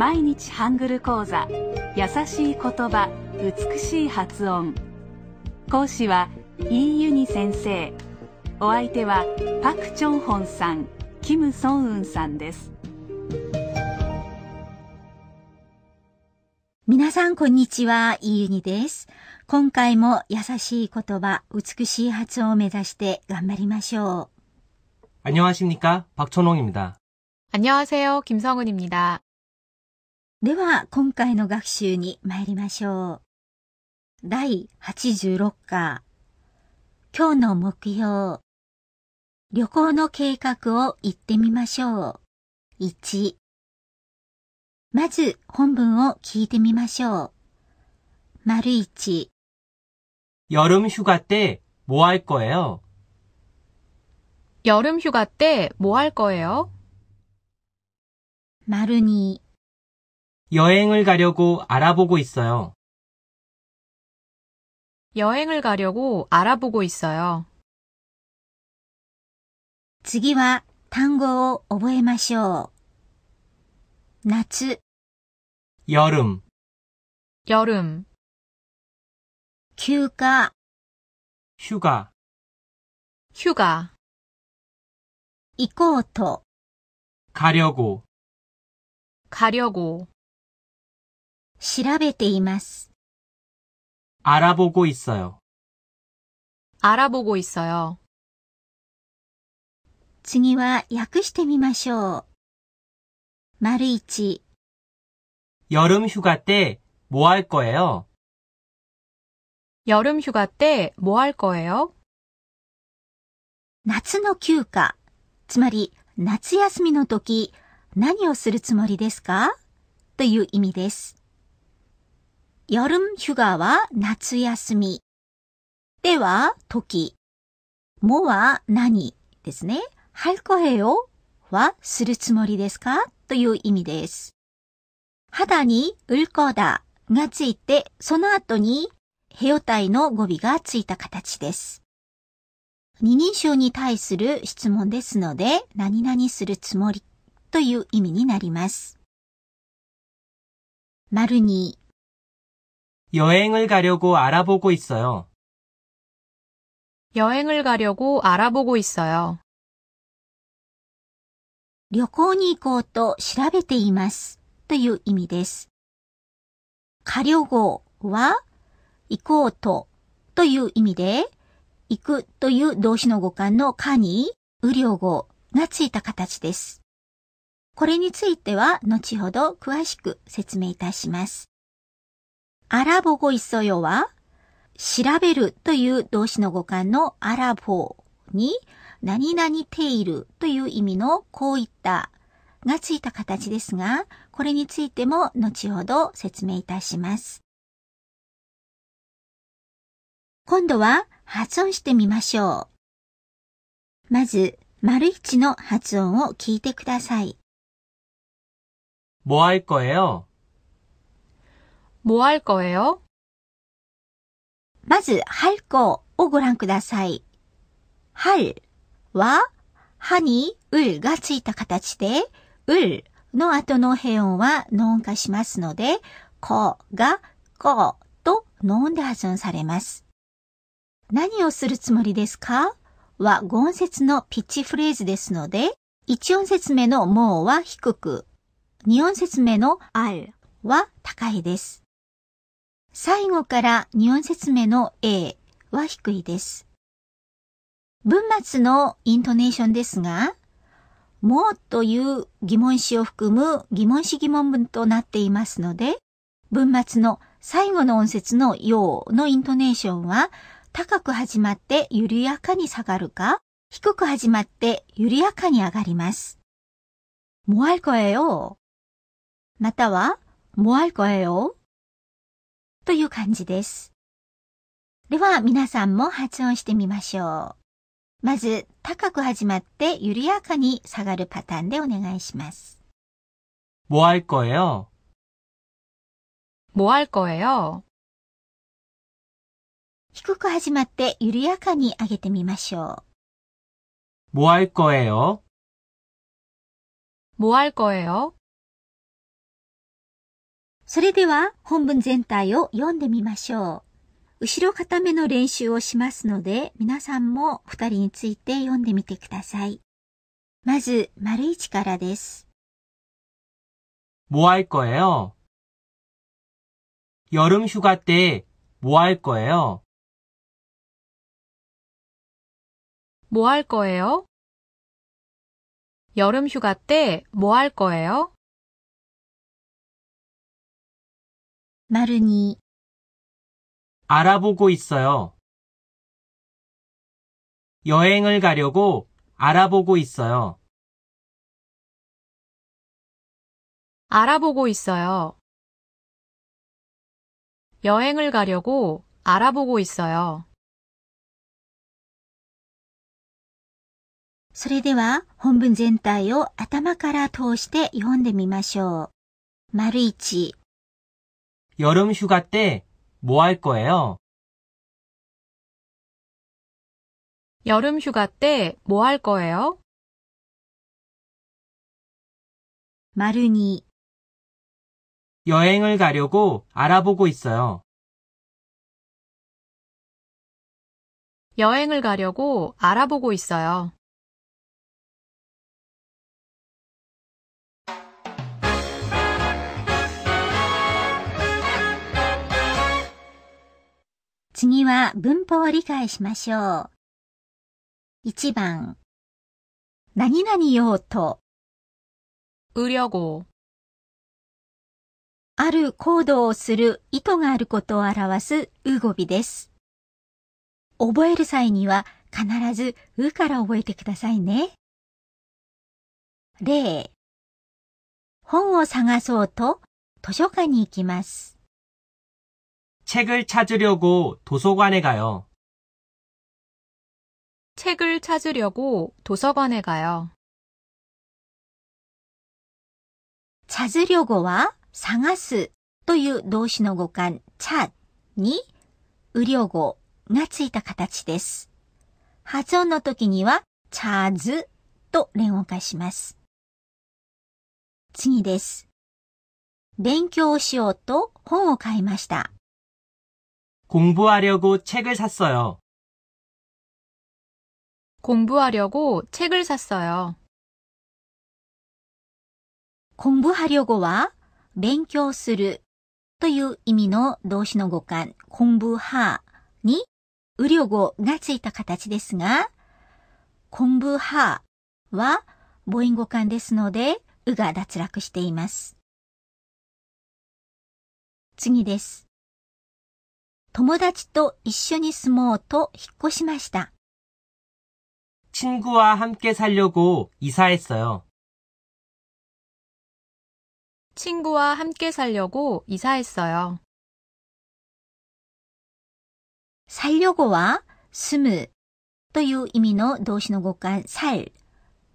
毎日ハングル講座優しい言葉美しい発音講師はイーユニ先生お相手はパク・チョンホンさんキム・ソンウンさんです皆さんこんにちは、イーユニです。今回も優しい言葉、美しい発音を目指して頑張りましょう。안녕하십니까박천홍입니다안녕하세요김성은입니다では、今回の学習に参りましょう。第86課。今日の目標。旅行の計画を言ってみましょう。1。まず、本文を聞いてみましょう。丸1。여름휴가때뭐할거예요여름휴가때뭐할거예요마루 여행을 가려고 알아보고 있어요. 여행을 가려고 알아보고 있어요. 次は単語を覚えましょう。夏、 여름, 여름, 休暇、 휴가, 휴가, 行こうと、 가려고, 가려고, 調べています。알아보고있어 요。 알아보고있어 요。 次は訳してみましょう。丸一。여름휴가때뭐할거예요여름휴가때뭐할거예요夏の休暇、つまり夏休みの時、何をするつもりですかという意味です。여름휴가は夏休み。では、時。もは何ですね。할거예요はするつもりですかという意味です。肌にこだがついて、その後によた体の語尾がついた形です。二人称に対する質問ですので、何々するつもりという意味になります。丸に여행을가려고알아보고있어요여행을가려고알아보고있어요旅行に行こうと調べていますという意味です。過旅行は行こうとという意味で、行くという動詞の語感のかに、ょう語がついた形です。これについては後ほど詳しく説明いたします。アラボ고있そよは、調べるという動詞の語感のアラボに、何々ているという意味のこういったがついた形ですが、これについても後ほど説明いたします。今度は発音してみましょう。まず、丸一の発音を聞いてください。뭐할거예요뭐할거예요まず、할거をご覧ください。할は、はに、うがついた形で、うの後の変音は脳音化しますので、こが、ことの音で発音されます。何をするつもりですかは、5音節のピッチフレーズですので、1音節目のもうは低く、2音節目のあるは高いです。最後から2音節目の A は低いです。文末のイントネーションですが、もうという疑問詞を含む疑問詞疑問文となっていますので、文末の最後の音節のようのイントネーションは、高く始まって緩やかに下がるか、低く始まって緩やかに上がります。もあいこえよ。または、もあいこえよ。という感じです。では皆さんも発音してみましょう。まず、高く始まって緩やかに下がるパターンでお願いします。뭐할거예요뭐할거예요低く始まって緩やかに上げてみましょう。뭐할거예요뭐할거예요それでは本文全体を読んでみましょう。後ろ片目の練習をしますので、皆さんも二人について読んでみてください。まず、丸一からです。뭐할거예요여름휴가때뭐할거예요뭐할거예요여름휴가때뭐할거예요丸に알아보고있어요여행을가려고알아보고있어요알아보고있어요여행을가려고알아보고있어요それでは本文全体を頭から通して読んでみましょう。丸一 여름 휴가 때 뭐 할 거예요? 여름 휴가 때 뭐 할 거예요? 마르니 여행을 가려고 알아보고 있어요. 여행을 가려고 알아보고 있어요. 次は文法を理解しましょう。1番、何々用途。うりょご。ある行動をする意図があることを表すうごびです。覚える際には必ずうから覚えてくださいね。例、本を探そうと図書館に行きます。책을찾으려고도서관에가요책을찾으려고도서관에가요찾으려고は探すという動詞の語感、찾に、うりょうがついた形です。発音の時には、茶ずと連音化します。次です。勉強をしようと本を買いました。공부하려고책을샀어요공부하려고책을샀어요공부하려고は勉強するという意味の動詞の語感、공부하に、うりょがついた形ですが、공부하は母音語感ですので、うが脱落しています。次です。友達と一緒に住もうと引っ越しました。친구와함께살려고이사했어요친구와함께살려고이사했어요살려고は住むという意味の動詞の語感살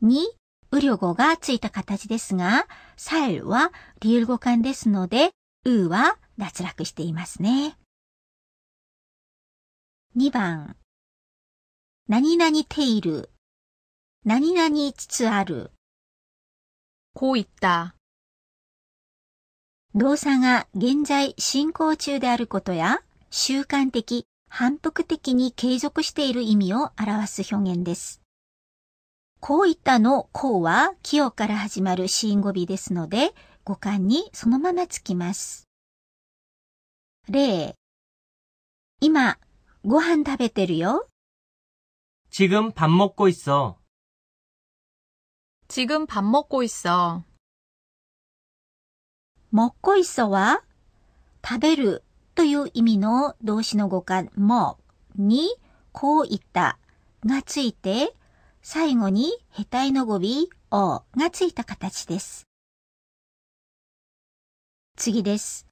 に雨量語がついた形ですが、살はリール語感ですので、うは脱落していますね。2番、何々ている、何々つつある。こういった。動作が現在進行中であることや、習慣的、反復的に継続している意味を表す表現です。こういったのこうは、器用から始まる子音語尾ですので、語感にそのままつきます。例、今、ご飯食べてるよ。지금밥먹고있 어。 지금밥먹고있 어。 먹고있어は、食べるという意味の動詞の語感もに、こういったがついて、最後にへたいの語尾おがついた形です。次です。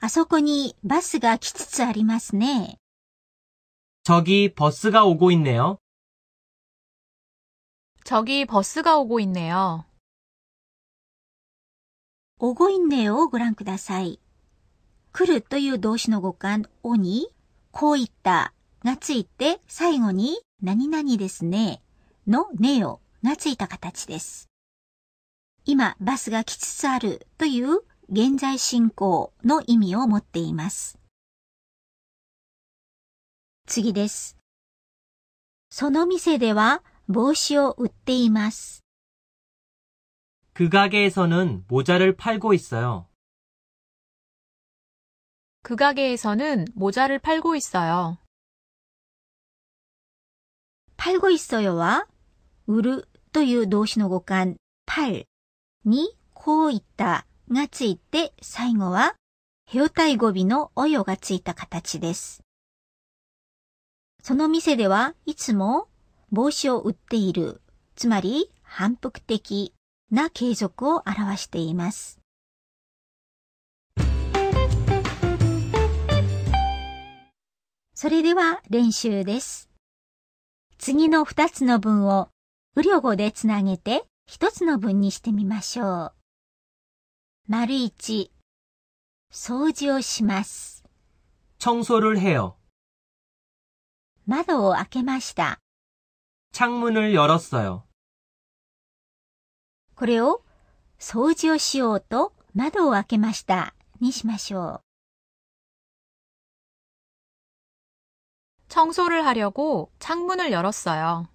あそこにバスが来つつありますね。저기버스가오고있네요저기버스가오고있네요おごいんねをご覧ください。来るという動詞の語感、おに、こういったがついて、最後に、何々ですね、のねよがついた形です。今、バスが来つつあるという現在進行の意味を持っています。次です。その店では帽子を売っています。그가게에서는모자를팔고있어요그가게에서는모자를팔고있어요팔고있어요は、売るという動詞の語感팔にこういったがついて最後は、表体語尾のおよがついた形です。その店ではいつも帽子を売っている、つまり反復的な継続を表しています。それでは練習です。次の二つの文をうりょ語でつなげて一つの文にしてみましょう。丸一、掃除をします。청소를해 요。 窓を開けました。 창문을 열었어요. これを掃除をしようと窓を開けましたにしましょう。 청소를 하려고 창문을 열었어요.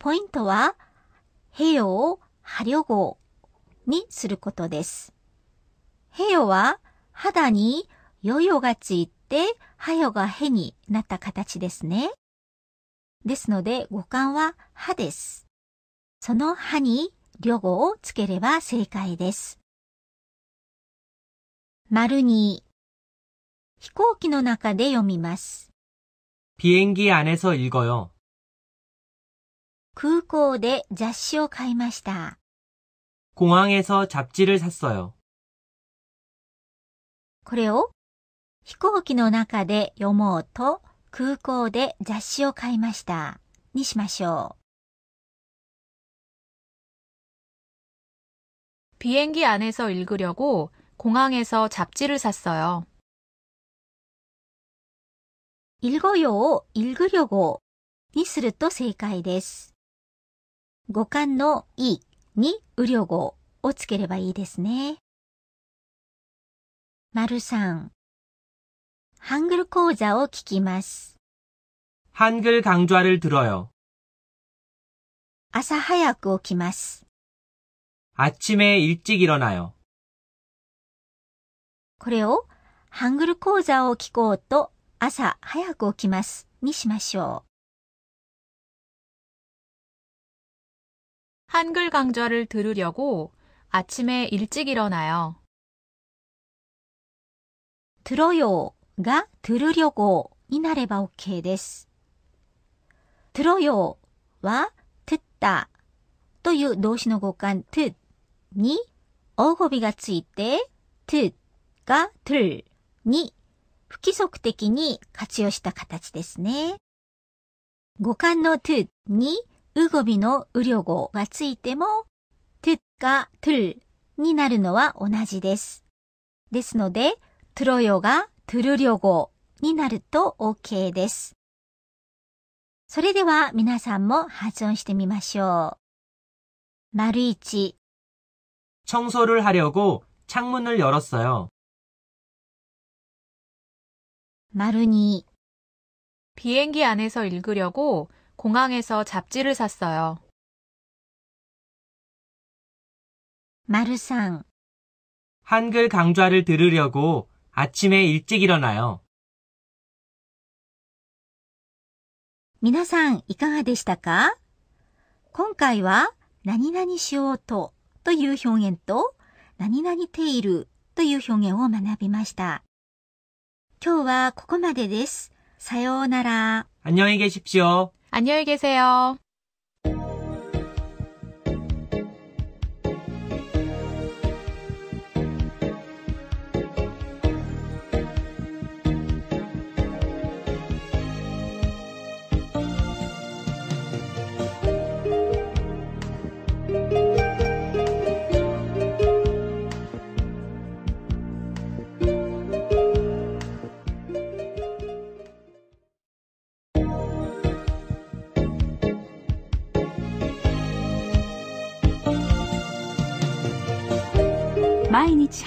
포인트와 해요 하려고 にすることです해요は肌に니요がついて 、はよがへになった形ですね。ですので、語感ははです。そのはに、ょ語をつければ正解です。丸に、飛行機の中で読みます。비행기안에서읽어요空港で雑誌を買いました。공항에서잡지를샀어요これを飛行機の中で読もうと空港で雑誌を買いましたにしましょう。비행기안에서읽으려고공항에서잡지를샀어요읽어요읽으려고にすると正解です五感のいにうりょごをつければいいですね。丸さん。 한글 강좌を 聞きます. 한글 강좌를 들어요. 朝早く起きます. 아침에 일찍 일어나요. これを 한글 강좌を 聞こうと朝早く起きますにしましょう. 한글 강좌를 들으려고 아침에 일찍 일어나요. 들어요. がトゥル旅行になれば OK です。トゥロヨはトゥッタという動詞の語感トゥに大語尾がついてトゥがトゥルに不規則的に活用した形ですね。語感のトゥにうごびのうリョ語がついてもトゥがトゥルになるのは同じです。ですので、トゥロヨが 들으려고 になるとOKです。それでは皆さんも発音してみましょう。丸一 청소를 하려고 창문을 열었어요. 마루니 비행기 안에서 읽으려고 공항에서 잡지를 샀어요. 마루 한글 강좌를 들으려고 아침에일찍일어나요皆さん、いかがでしたか今回は、何々しようとという表現と、何々ているという表現を学びました。今日はここまでです。さようなら。안녕히계십시 오。 안녕히계세 요。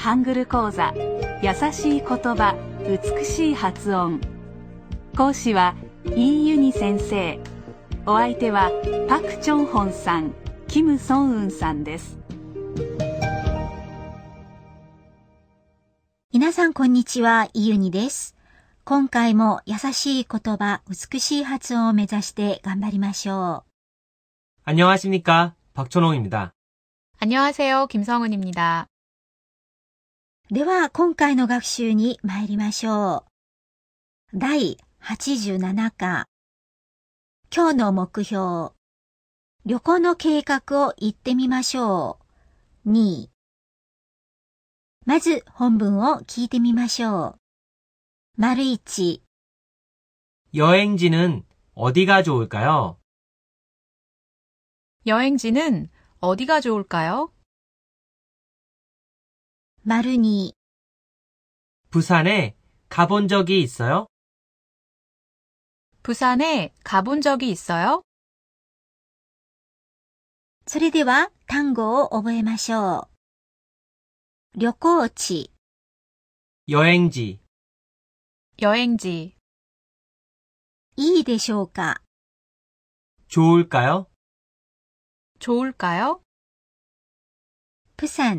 ハングル講座優しい言葉美しい発音講師はイーユニ先生お相手はパク・チョンホンさんキム・ソンウンさんです皆さんこんにちはイーユニです今回も優しい言葉美しい発音を目指して頑張りましょう안녕하십니까박철홍입니다안녕하세요김성은입니다では、今回の学習に参りましょう。第87課。今日の目標。旅行の計画を言ってみましょう。2。まず本文を聞いてみましょう。丸1。여행지는어디가좋을까요여행지는어디가좋을까요 마르니 부산에 가본 적이 있어요? 부산에 가본 적이 있어요? それでは単語を覚えまし旅行地 여행지, 여행지 いいでしょうか 좋을까요? 좋을까요? プサ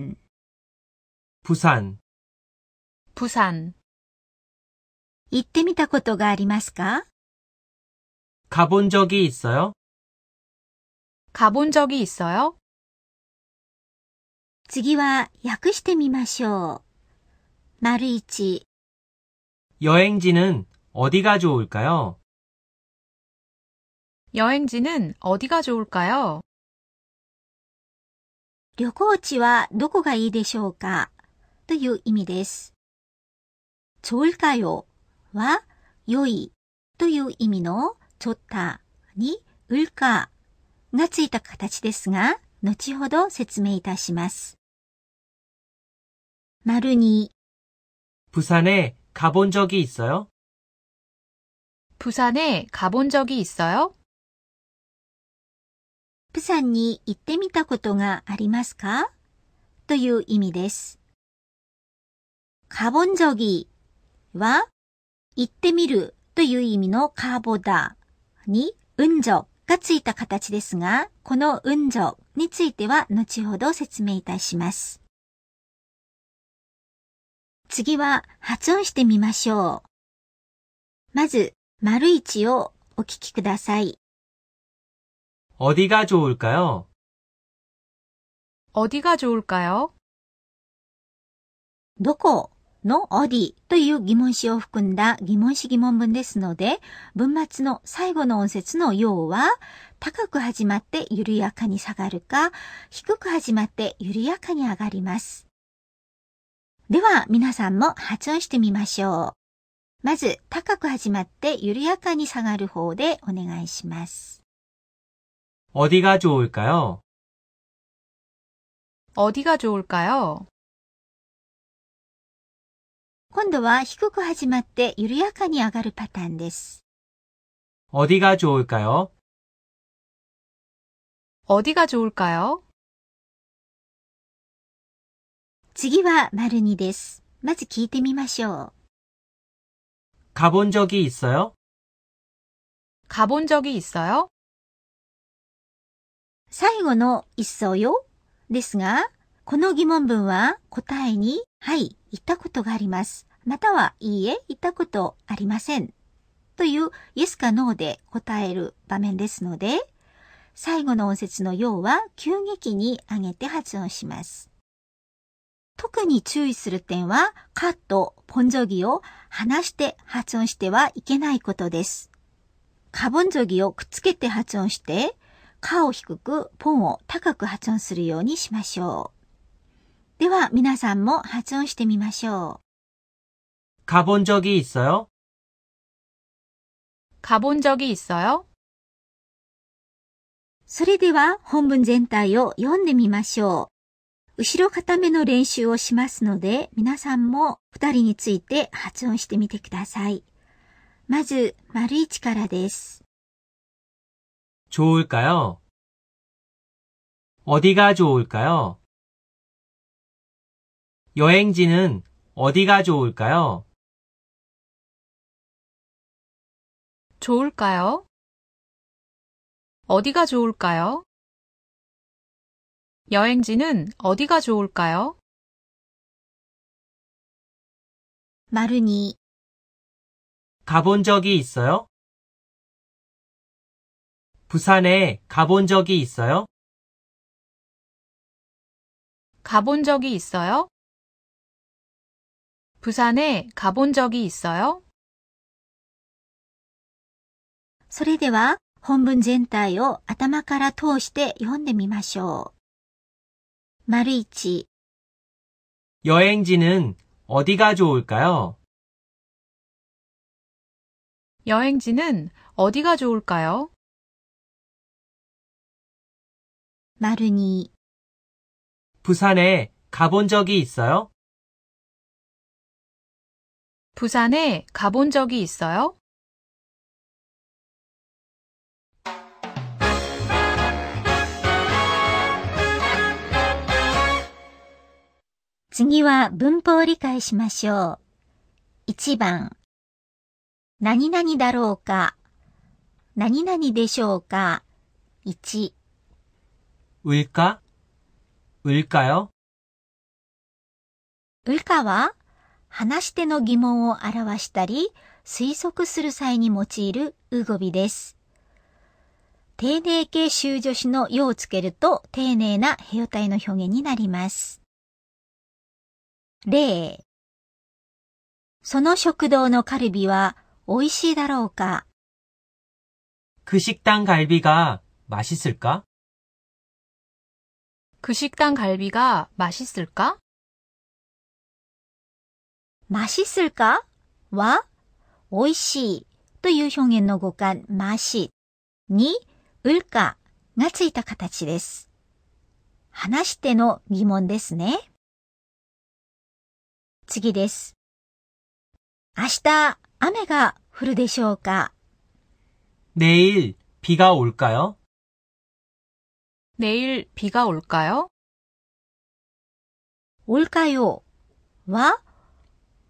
부산 부산 行ってみたことがありますか 가본 적이 있어요? 가본 적이 있어요? 次は訳してみましょう。丸1 여행지는 어디가 좋을까요? 여행지는 어디가 좋을까요? 旅行地はどこがいいでしょうかという意味です。ょ을까よは良いという意味のったにるかがついた形ですが、後ほど説明いたします。丸に。부산에가본적이있어요부산에가본적이있어요プサンに行ってみたことがありますかという意味です。가본적이は行ってみるという意味のカーボダーに運女がついた形ですが、この運女については後ほど説明いたします。次は発音してみましょう。まず、丸一をお聞きください。어디가좋을까요어디가좋을까요どこのおりという疑問詞を含んだ疑問詞疑問文ですので、文末の最後の音節の要は、高く始まって緩やかに下がるか、低く始まって緩やかに上がります。では、皆さんも発音してみましょう。まず、高く始まって緩やかに下がる方でお願いします。어디가좋을까요어디가좋을까요今度は低く始まって緩やかに上がるパターンです。어디가좋을까요어디가좋을까요次は丸二です。まず聞いてみましょう。가본적이있어요가본적이있어요最後の있어요ですが、この疑問文は答えにはい行ったことがあります。または、いいえ、行ったことありません。という Yes か No で答える場面ですので、最後の音節の要は急激に上げて発音します。特に注意する点は、カット、ポンジョギを離して発音してはいけないことです。カボンジョギをくっつけて発音して、カを低く、ポンを高く発音するようにしましょう。では皆さんも発音してみましょう。가본적이있어요가본적이있어요それでは本文全体を読んでみましょう。後ろ固めの練習をしますので、皆さんも二人について発音してみてください。まず、丸一からです。좋을까요어디가좋을까요 여행지는 어디가 좋을까요? 좋을까요? 어디가 좋을까요? 여행지는 어디가 좋을까요? 마르니 가본 적이 있어요? 부산에 가본 적이 있어요? 가본 적이 있어요? 부산에 가본 적이 있어요? それでは本文全体を頭から通して読んでみましょう。丸1 여행지는 어디가 좋을까요? 여행지는 어디가 좋을까요? 마르 부산에 가본 적이 있어요? 부산에가본적이있어요次は文法を理解しましょう。1番。何々だろうか何々でしょうか ?1。 울까울よ。요울까は話しての疑問を表したり、推測する際に用いるうごびです。丁寧形修助詞の「よ」をつけると丁寧な平体の表現になります。例その食堂のカルビは美味しいだろうか그식당갈비가맛있을까그식당갈비가맛있을까しするかは、おいしいという表現の語感、し。に、るかがついた形です。話しての疑問ですね。次です。明日、雨が降るでしょうか내일비가올까요내일비가올까요올까요は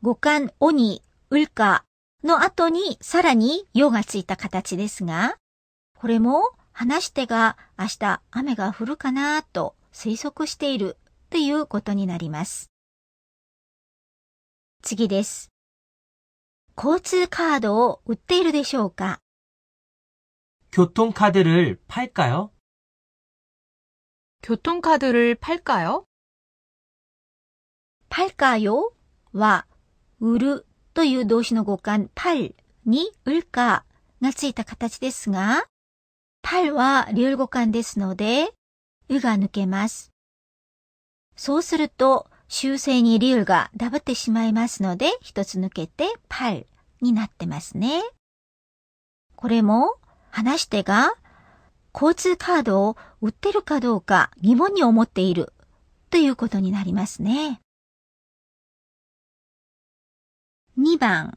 五感、鬼、ニ、ウルカの後にさらに用がついた形ですが、これも話し手が明日雨が降るかなと推測しているということになります。次です。交通カードを売っているでしょうか교통카드를팔까요교통카드를팔까요팔까요は売るという動詞の語感、パルに、売るかがついた形ですが、パルは流語感ですので、うが抜けます。そうすると、修正にリュウがダブってしまいますので、一つ抜けてパルになってますね。これも、話し手が、交通カードを売ってるかどうか疑問に思っているということになりますね。2番、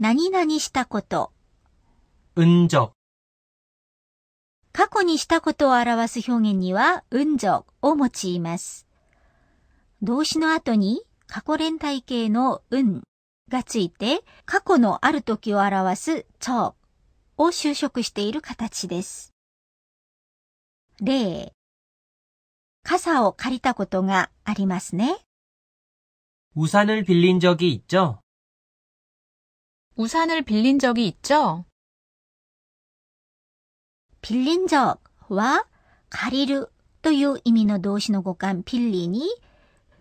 何々したこと。うんじょ。過去にしたことを表す表現には、うんじょを用います。動詞の後に、過去連体形のうんがついて、過去のある時を表すちょを修飾している形です。例、傘を借りたことがありますね。우산을빌린적이있죠우산을빌린적이있죠빌린적は借りるという意味の動詞の語感ピりリに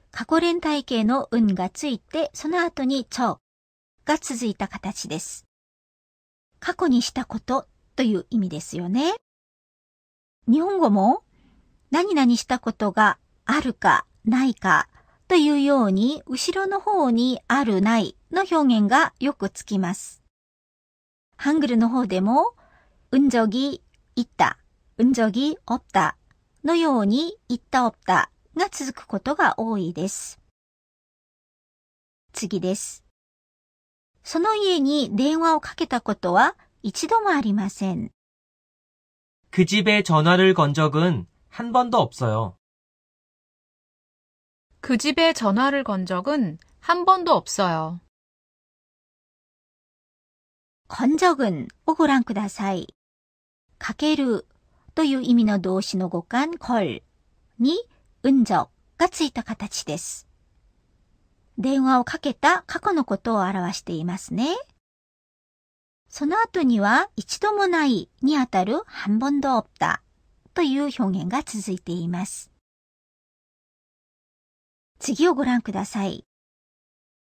過去連体形の運がついてその後に적が続いた形です。過去にしたことという意味ですよね。日本語も何々したことがあるかないかというように、後ろの方にあるないの表現がよくつきます。ハングルの方でも、うんじょぎ、いった、うんじょぎ、おった、のように、いった、おった、が続くことが多いです。次です。その家に電話をかけたことは一度もありません。그집에전화를건적은한번도없어요그집에전화를건적은한번도없어요건적은をご覧ください。かけるという意味の動詞の語感걸に運적がついた形です。電話をかけた過去のことを表していますね。その後には一度もないにあたる半分ど없다という表現が続いています。次をご覧ください。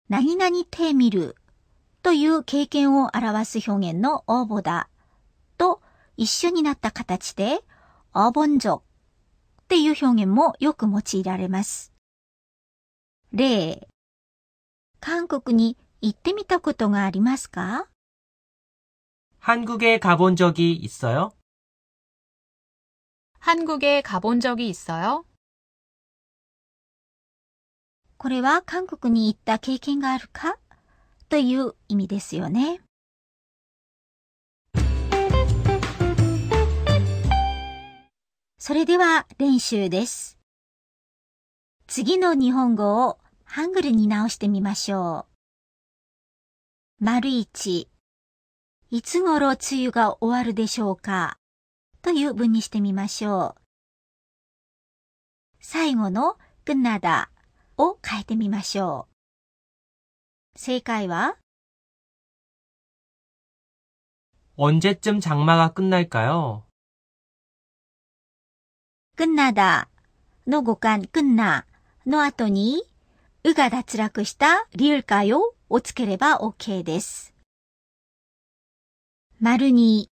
何々てみるという経験を表す表現の応募だと一緒になった形で、あぼんぞっていう表現もよく用いられます。例、韓国に行ってみたことがありますか한국에가본적이있어요韓国에가본적이있어요これは韓国に行った経験があるかという意味ですよね。それでは練習です。次の日本語をハングルに直してみましょう。丸一、いつ頃梅雨が終わるでしょうかという文にしてみましょう。最後のくんなだを変えてみましょう。正解は언제쯤장마な끝날까요끝나다の語感끝나の後に、うが脱落したりゅうかよをつければ OK です。丸に、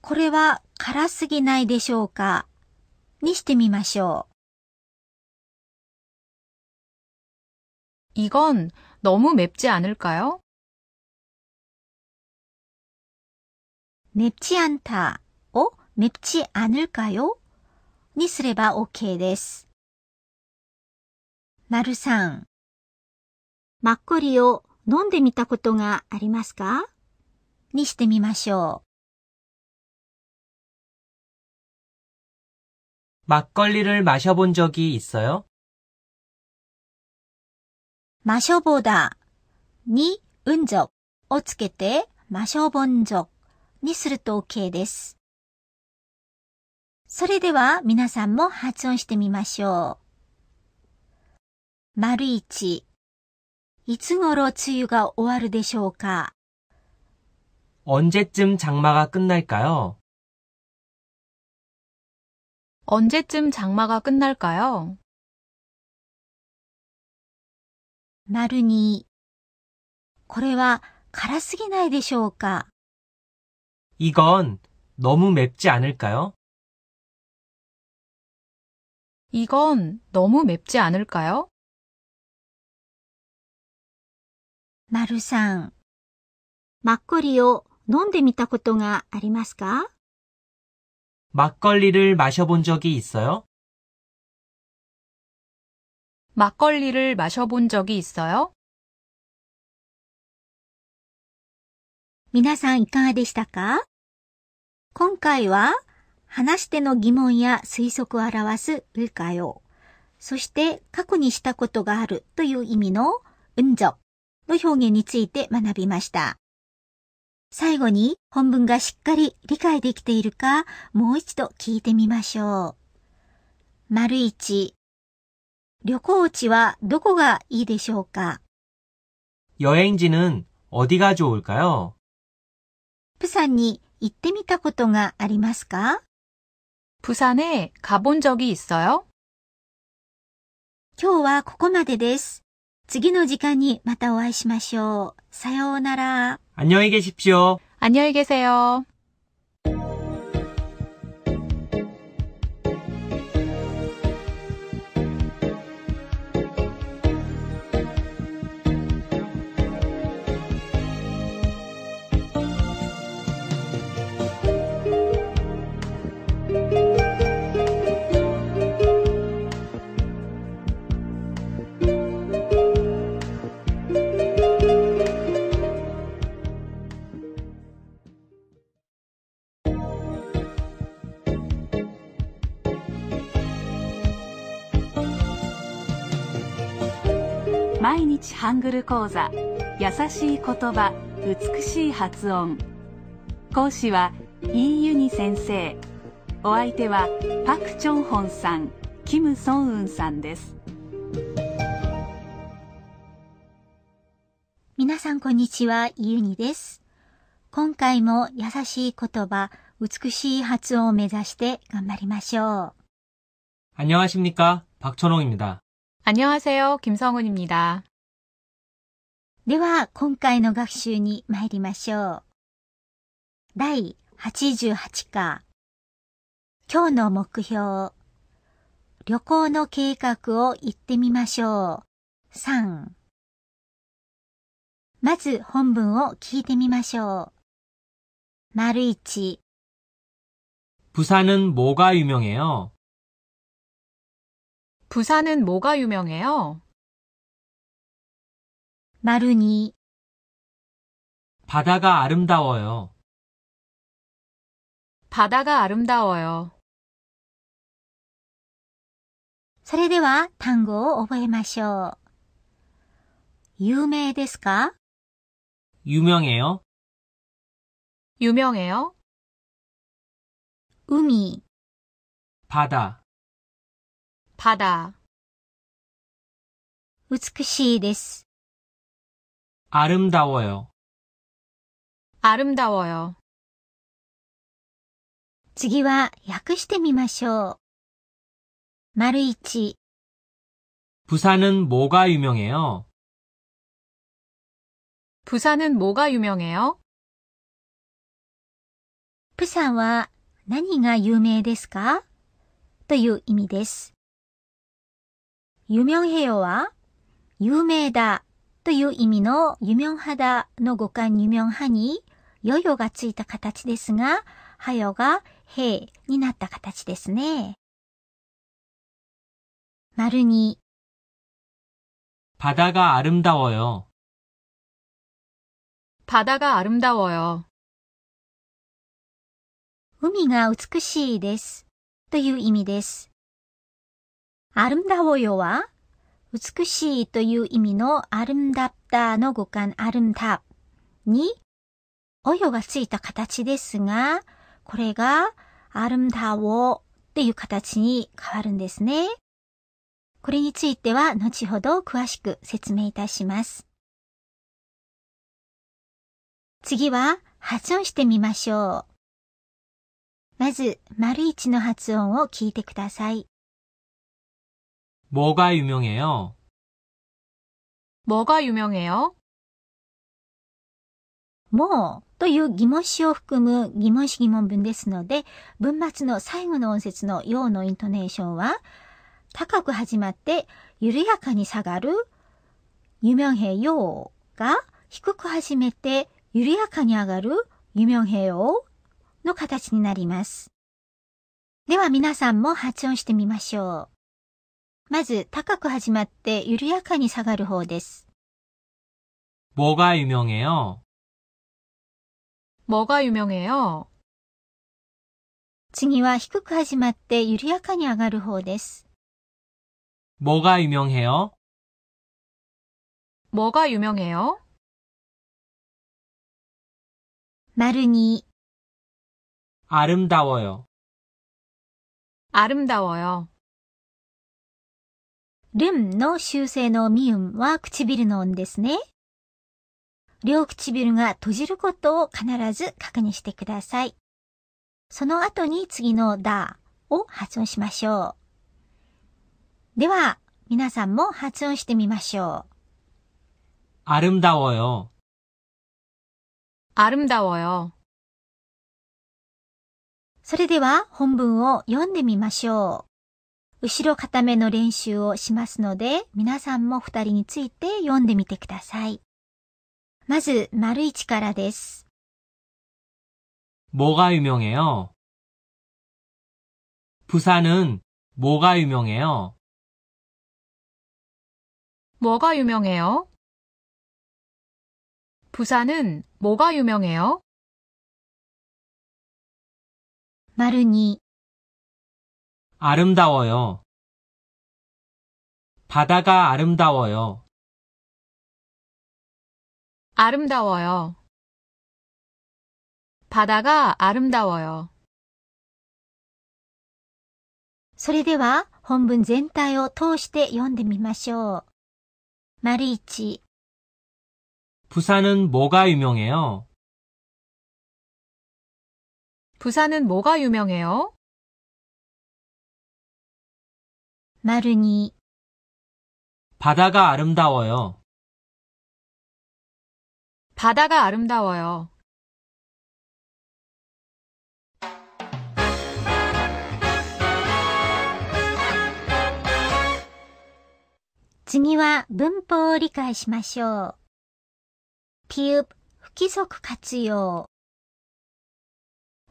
これは辛すぎないでしょうかにしてみましょう。 이건 너무 맵지 않을까요? 맵지 않다. 어? 맵지 않을까요? 니스레바 오케이 です. 마루상. 막걸리요飲んでみたことがありますか? 니してみましょう. 막걸리를 마셔본 적이 있어요? 마셔ぼだに運적をつけて마ぼんぞにすると OK です。それでは皆さんも発音してみましょう。丸一、いつ頃梅雨が終わるでしょうか언제쯤장마가끝날까요언제쯤장마가끝날까요丸に。これは辛すぎないでしょうか 이건 너무 맵지 않을까요? 이건 너무 맵지 않을까요? 마루상막걸리요飲んでみたことがありますか? 막걸리를 마셔본 적이 있어요? 막걸리를마셔본적이있어요皆さんいかがでしたか今回は話しての疑問や推測を表す을까よそして過去にしたことがあるという意味のうんぞの表現について学びました。最後に本文がしっかり理解できているかもう一度聞いてみましょう。丸一旅行地はどこがいいでしょうか여행지는어디가좋을까요プサンに行ってみたことがありますか부산에가본적이있어요今日はここまでです。次の時間にまたお会いしましょう。さようなら。안녕히계십시 오。 안녕히계세 요。 ングル講座優しい言葉美しい発音講師はイーユニ先生お相手はパク・チョンホンさんキム・ソンウンさんです皆さんこんにちはイーユニです今回も優しい言葉美しい発音を目指して頑張りましょう안녕하십니까박철홍입니다안녕하세요김성훈입니다では、今回の学習に参りましょう。第88課。今日の目標。旅行の計画を言ってみましょう。3。まず本文を聞いてみましょう。丸1。부산은뭐가유명해요부산은뭐가유명해요 마루니 바다가 아름다워요. 바다가 아름다워요. それでは単語を覚えましょう。有名ですか 유명해요? 유명해요? 海、 바다, 바다, 美しいです。 아름다워요. 아름다워요. 次は訳してみましょう。丸一 부산은 뭐가 유명해요? 부산은 뭐가 유명해요? プサは何が有名ですかという意味です。有名해요は有名だ という意味のユミョンだの語感ユミョンハに、ヨヨがついた形ですが、ハヨがヘイになった形ですね。丸2。바다가아름다워요바다가아름다워요海が美しいですという意味です。アルムダオは美しいという意味のアルムダッターの語感アルムタに、およがついた形ですが、これがアルムタをっていう形に変わるんですね。これについては後ほど詳しく説明いたします。次は発音してみましょう。まず、丸一の発音を聞いてください。뭐가유명해요뭐가유명해요もうという疑問詞を含む疑問詞疑問文ですので、文末の最後の音節のよのイントネーションは、高く始まって緩やかに下がる、有名ョンが低く始めて緩やかに上がる、有名ョンの形になります。では皆さんも発音してみましょう。まず高く始まって緩やかに下がる方です。뭐가유명해요뭐가유명해요次は低く始まって緩やかに上がる方です。뭐가유명해요뭐가유명해요丸に아름다워요아름다워요ルンの修正のミウンは唇の音ですね。両唇が閉じることを必ず確認してください。その後に次のダーを発音しましょう。では、皆さんも発音してみましょう。아름다よ。요아름다워よ。それでは本文を読んでみましょう。後ろ固めの練習をしますので、皆さんも二人について読んでみてください。まず、丸一からです。뭐가유명해요부산은뭐가유명해요뭐가유명해요부산은뭐가유명해요 아름다워요. 바다가 아름다워요. 아름다워요. 바다가 아름다워요. それでは本文全体を通して読んでみましょう。丸1 부산은 뭐가 유명해요? 부산은 뭐가 유명해요? 丸に바다가아름다워요바다가아름다워요次は文法を理解しましょうープ、不規則活用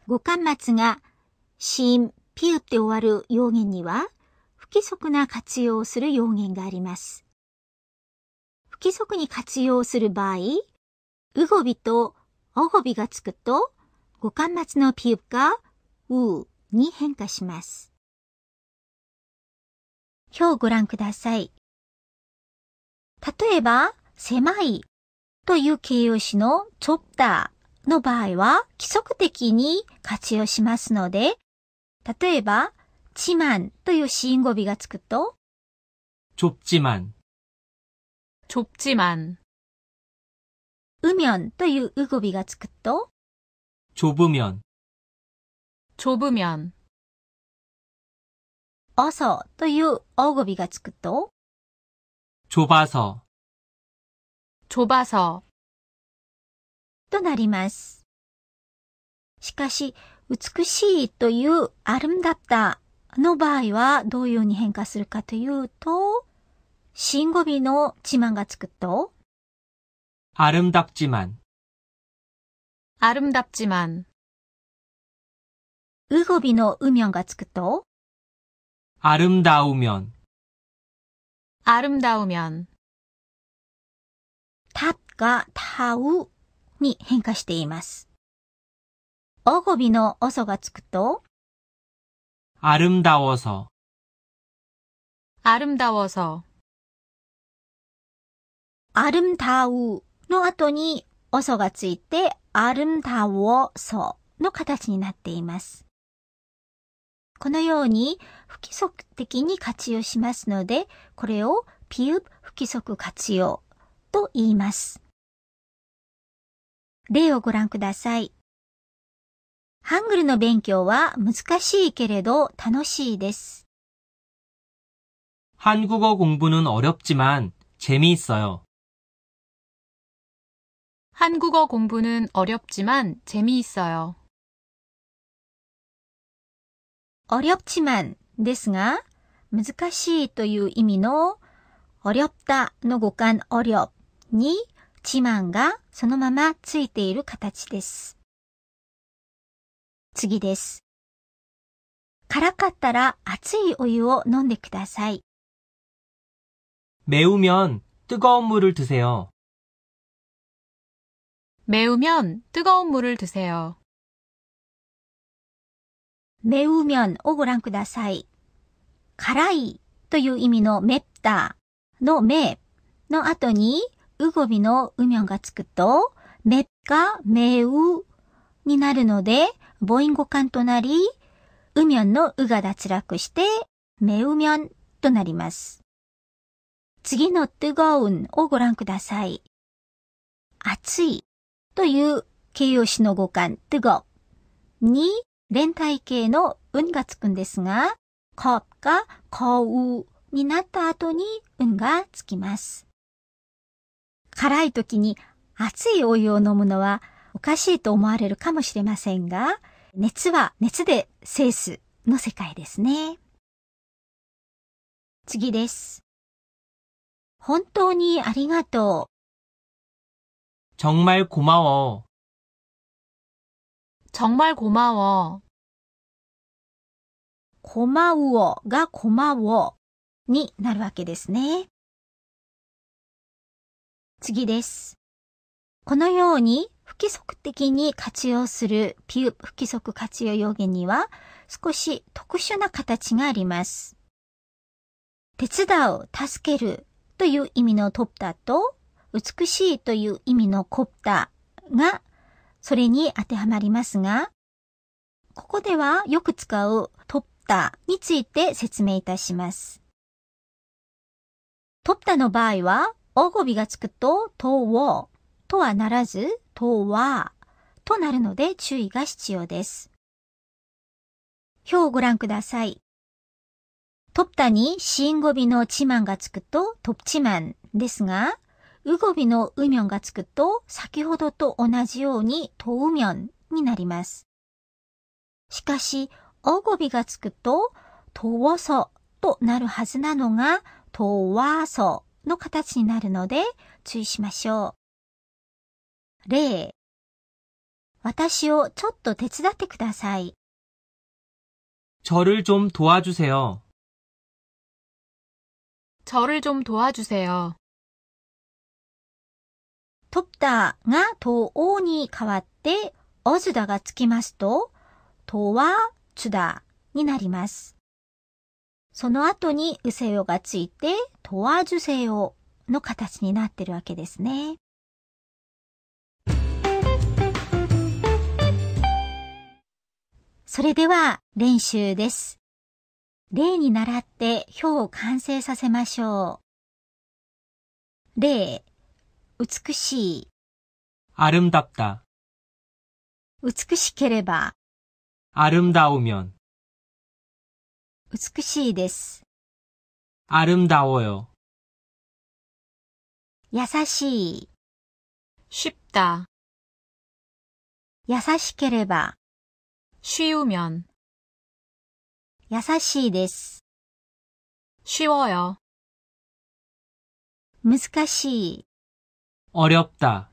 五巻末が、シーン、ピーって終わる用言には、規則な活用をする要言があります。不規則に活用する場合、うごびとおごびがつくと、五感末のピュがうに変化します。表をご覧ください。例えば、狭いという形容詞のちょったの場合は規則的に活用しますので、例えば、 ちまんという시인고비がつくと 좁지만 좁지만 으면 という의ごびがつくと 좁으면 좁으면 어서 という 어고비가 つくと 좁아서 좁아서 となりますしかし美しいというあるんだたの場合はどういうように変化するかというと、新語尾の自慢がつくと、あんだちまん。あらんだっちまん。うごびのうみょんがつくと、あんだょん。あ우んだうみょん。たがたうに変化しています。おごびのおそがつくと、아름다워서아름다워서아름다우の後に、おそがついて、アルムダウソの形になっています。このように不規則的に活用しますので、これをピュ不規則活用と言います。例をご覧ください。ハングルの勉強は難しいけれど楽しいです。韓国語공부는어렵지만재미있어요韓国語공부는어렵지만재미있어요어렵지만ですが、難しいという意味の어렵다の語感어렵に지만がそのままついている形です。次です。辛かったら熱いお湯を飲んでください。매우면뜨거운물을드세 요。 매우면뜨거운물을드세요매우면をご覧ください。辛いという意味のめったのめの後にうごびのうみょんがつくとめかめうになるので母音語感となり、うみょんのうが脱落して、めうみょんとなります。次のごうんをご覧ください。暑いという形容詞の語感てご。に連帯形のうんがつくんですが、っか거うになった後にうんがつきます。辛い時に熱いお湯を飲むのはおかしいと思われるかもしれませんが、熱は熱で制すの世界ですね。次です。本当にありがとう。정말고마 워。 정말고마 워。 고마워が고마워になるわけですね。次です。このように不規則的に活用するピュ不規則活用用言には少し特殊な形があります。手伝う、助けるという意味のトプタと美しいという意味のコプタがそれに当てはまりますが、ここではよく使うトプタについて説明いたします。トプタの場合は、大語尾がつくと、とを、とはならず、とは、となるので注意が必要です。表をご覧ください。トプタに子ン語尾のチマンがつくとトプチマンですが、ウゴビのウミョンがつくと先ほどと同じようにトウミョンになります。しかし、オゴビがつくとトウソとなるはずなのがトワソの形になるので注意しましょう。例私をちょっと手伝ってください。저를좀도와주세 요。 저를좀도와주세요돕が가도오に変わっておずだがつきますととわつだになりますその後にうせよがついて도와주せよ。の形になってるわけですね。それでは練習です。例に習って表を完成させましょう。例、美しい。あるんだった。美しければ。あるんだおめん。美しいです。あるんだおよ。優しい。しった。優しければ。 쉬우면 優しいです 쉬워요 難しい 어렵다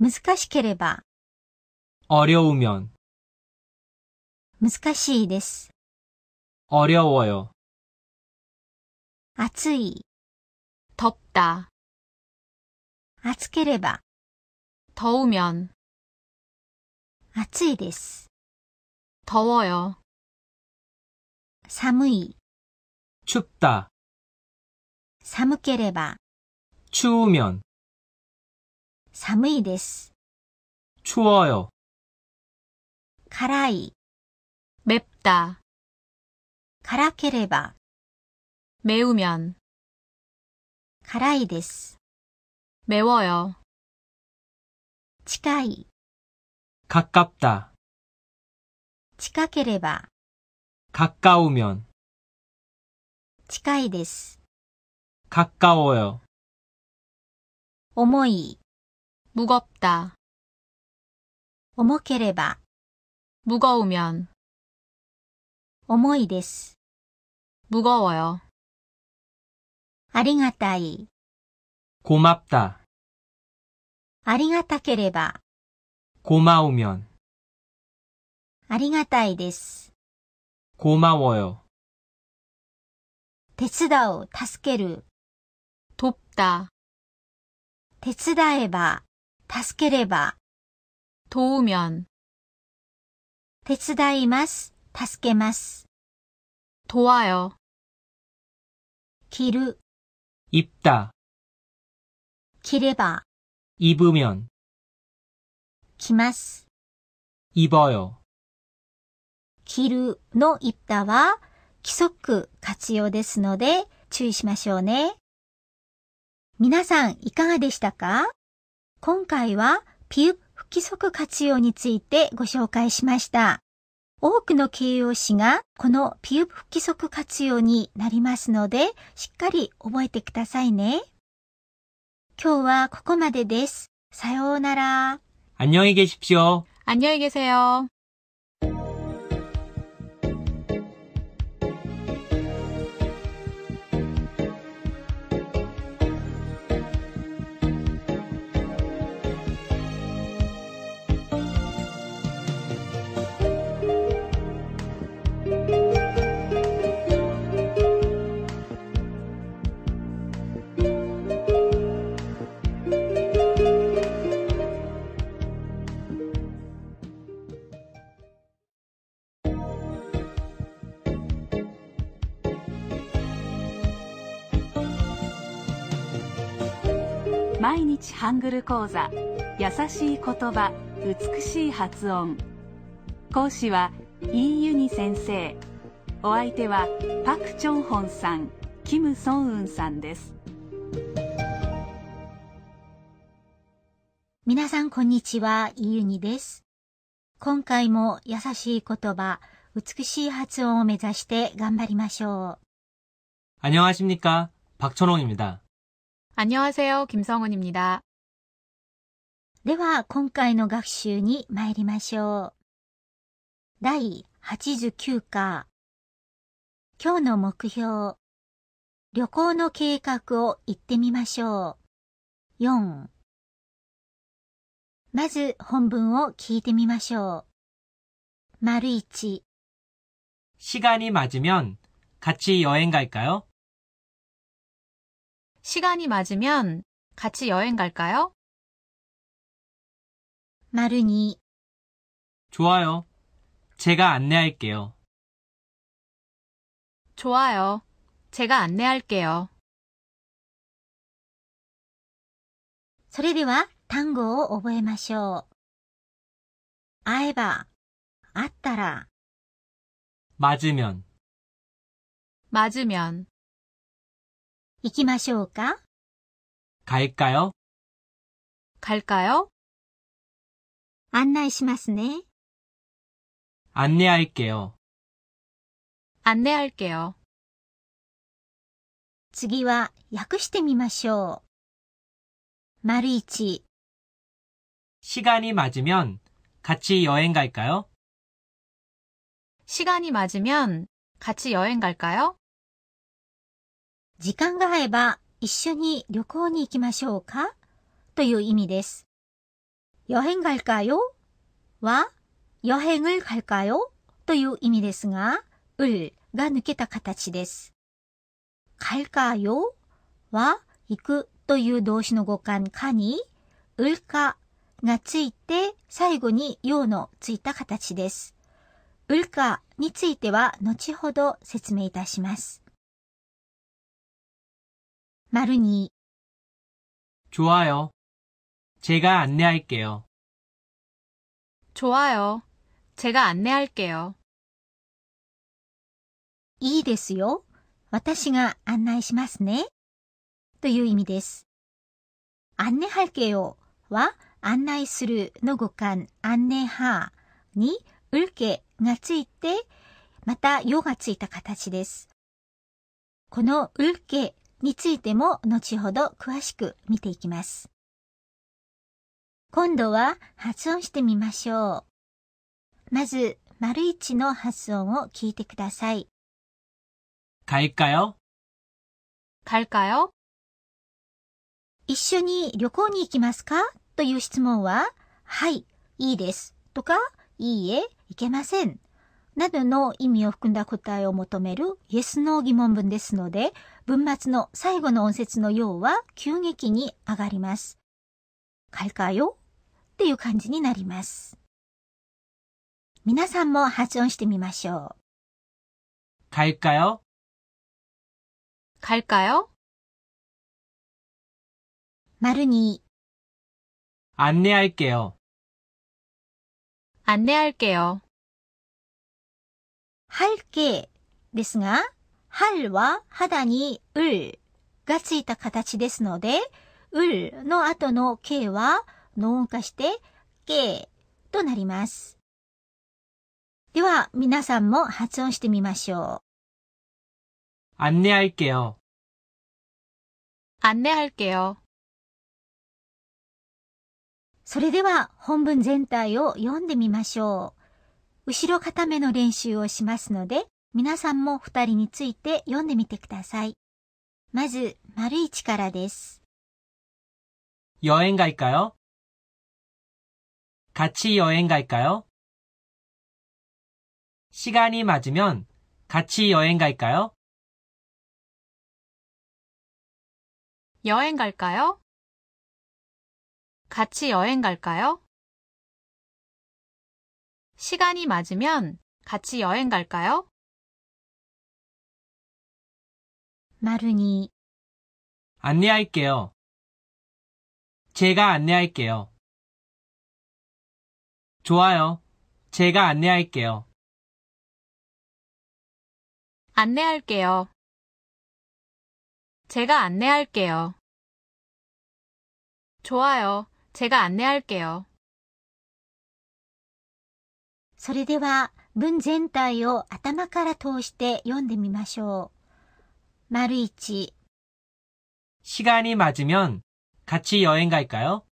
難しければ 어려우면 難しいです 어려워요 暑い 덥다 暑ければ 더우면 暑いです。더워 요。 寒い。춥 다。 寒ければ。추우면寒いです。추워 요。 辛い。맵 다。 辛ければ。매우면辛いです。매워 요。 近い。かっ다近ければかっか。う。우ん。近いですかっか。워요重い무겁다重ければ무거우ん。重いです무거워요ありがたいご。ま。っ다ありがたければ 고마우면 아리가타이です. 고마워요. 手伝う,助ける. 돕다. 手伝えば,助ければ. 도우면. 手伝います,助けます. 도와요. 기르. 입다. 기레바. 입으면. 着ます。입어 요。 着るの一端は規則活用ですので注意しましょうね。皆さんいかがでしたか今回はピュ不規則活用についてご紹介しました。多くの形容詞がこのピュ不規則活用になりますので、しっかり覚えてくださいね。今日はここまでです。さようなら。 안녕히 계십시오. 안녕히 계세요. 日ハングル講座優しい言葉美しい発音講師はイーユニ先生お相手はパク・チョンホンさんキム・ソンウンさんです皆さんこんにちはイーユニです今回も優しい言葉美しい発音を目指して頑張りましょう。안녕하십니까박천홍입니다안녕하세요김성훈입니다では、今回の学習に参りましょう。第89課。今日の目標。旅行の計画を言ってみましょう。4。まず本文を聞いてみましょう。丸1。시간이맞으면같이여행갈까요 시간이 맞으면 같이 여행 갈까요? 마르니, 좋아요. 제가 안내할게요. 좋아요. 제가 안내할게요. それでは単語を覚えましょう会えば会맞으면 맞으면 行きましょうか 갈까요? 갈까요? 안내しますね. 안내할게요. 안내할게요. 次は訳してみましょう。丸一 시간이 맞으면 같이 여행 갈까요? 시간이 맞으면 같이 여행 갈까요? 時間が合えば一緒に旅行に行きましょうかという意味です。여행갈까요は、여행을갈까요という意味ですが、うるが抜けた形です。갈까요は、行くという動詞の語感かに、るかがついて、最後に用のついた形です。うるかについては後ほど説明いたします。丸に。좋아요제가안내할게요좋아요제가안내할게요いいですよ。私が案内しますね。という意味です。案内할게요は案内するの語感案内派にるけがついて、またよがついた形です。このるけについても後ほど詳しく見ていきます。今度は発音してみましょう。まず、丸一の発音を聞いてください。かよ。요갈かよ。一緒に旅行に行きますかという質問は、はい、いいです。とか、いいえ、いけません。などの意味を含んだ答えを求める Yes, No 疑問文ですので、文末の最後の音節の要は急激に上がります。開花よっていう感じになります。皆さんも発音してみましょう。開花よ開花よ丸に안내할게요안내할게요할게ですが、春は肌にうがついた形ですので、うの後のけは脳音化してけとなります。では皆さんも発音してみましょう。안내할게 요。 안내할게 요。 それでは本文全体を読んでみましょう。後ろ固めの練習をしますので、皆さんも2人について読んでみてください。まず、丸一からです。여행갈까요같이여행갈까요시간이맞으면같이여행갈까요여행갈까요같이여행갈까요시간이맞으면같이여행갈까요丸2안내할게요제가안내할게요좋아요제가안내할게요안내할게요제가안내할게요좋아요제가안내할게요それでは文全体を頭から通して読んでみましょう。 마루이치 시간이 맞으면 같이 여행 갈까요?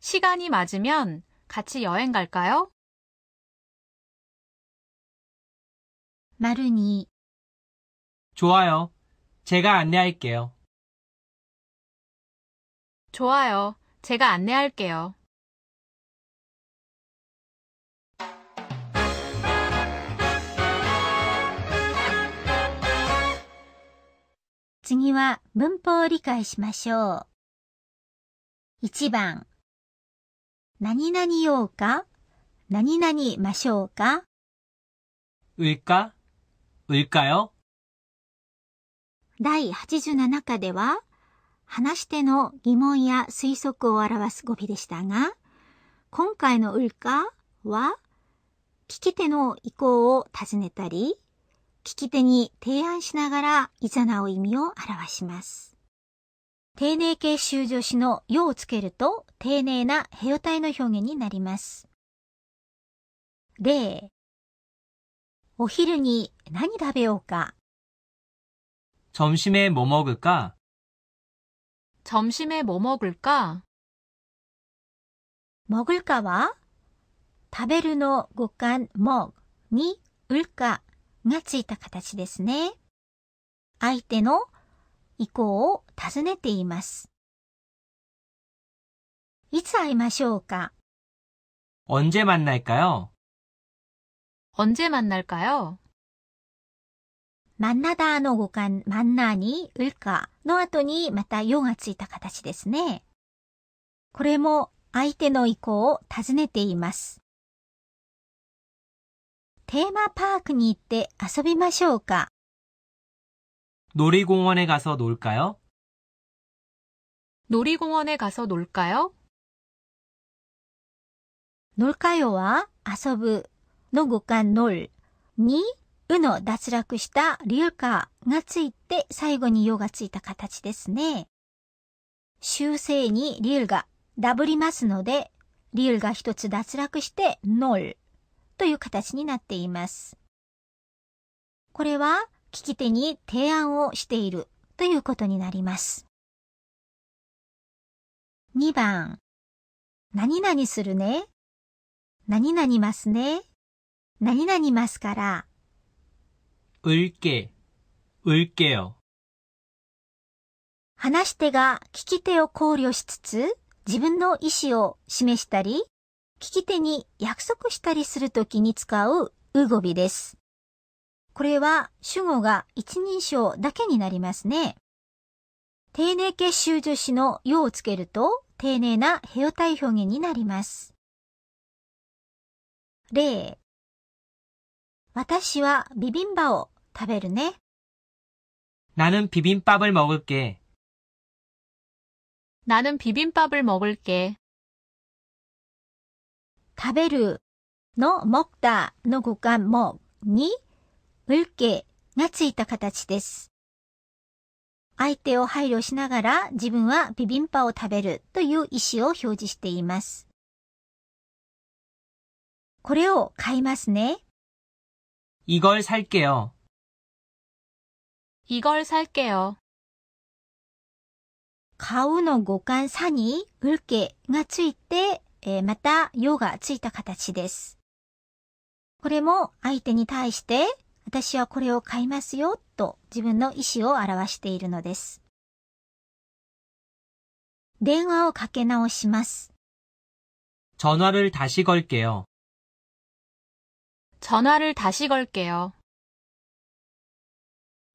시간이 맞으면 같이 여행 갈까요? 마루니 좋아요. 제가 안내할게요. 좋아요. 제가 안내할게요. 次は文法を理解しましょう。1番、何々用か何々ましょうか上か上かよ。第87課では、話しての疑問や推測を表す語尾でしたが、今回のうるかは、聞き手の意向を尋ねたり、聞き手に提案しながら、いざなう意味を表します。丁寧形修助詞の「よ」をつけると、丁寧な平体の表現になります。例お昼に何食べようか점심에뭐먹을까점심에뭐먹을까먹을까は食べるの五感먹に을까がついた形ですね。相手の意向を尋ねています。いつ会いましょうか언제만날까요언제만날까요만나다の語感、만나に、うかの後にまたよがついた形ですね。これも相手の意向を尋ねています。テーマパークに行って遊びましょうか。놀이공원에가서놀까요놀이공원에가서놀까요놀까요は遊ぶの語感놀にうの脱落した리을까がついて最後によがついた形ですね。修正にリウがダブりますので、リウが一つ脱落して놀という形になっています。これは聞き手に提案をしているということになります。2番、何々するね。何々ますね。何々ますから。け、う울けよ。話し手が聞き手を考慮しつつ、自分の意思を示したり、聞き手に約束したりするときに使ううごびです。これは主語が一人称だけになりますね。丁寧結集助詞のよをつけると丁寧な平用体表現になります。例私はビビンバを食べるね。나는ビビンバ먹을 게。 나는비빔밥먹을 게。 食べるのもったの語感もに、うけがついた形です。相手を配慮しながら自分はビビンパを食べるという意思を表示しています。これを買いますね。이걸살게요이걸살게요買うの五感さに、うけがついてえー、また、よがついた形です。これも相手に対して、私はこれを買いますよと自分の意思を表しているのです。電話をかけ直します。전화를다시걸게 요。 전화를다시걸게 요。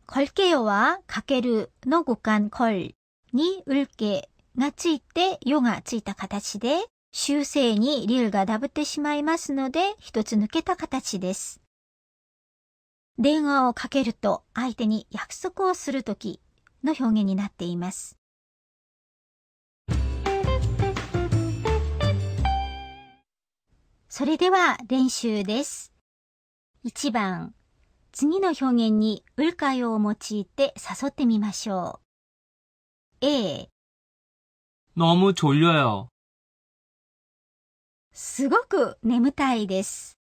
걸게요はかけるの五感걸に을게がついてよがついた形で修正に竜がダブってしまいますので、一つ抜けた形です。電話をかけると相手に約束をするときの表現になっています。それでは練習です。1番、次の表現にウルカヨを用いて誘ってみましょう。A 너무졸려요すごく眠たいです。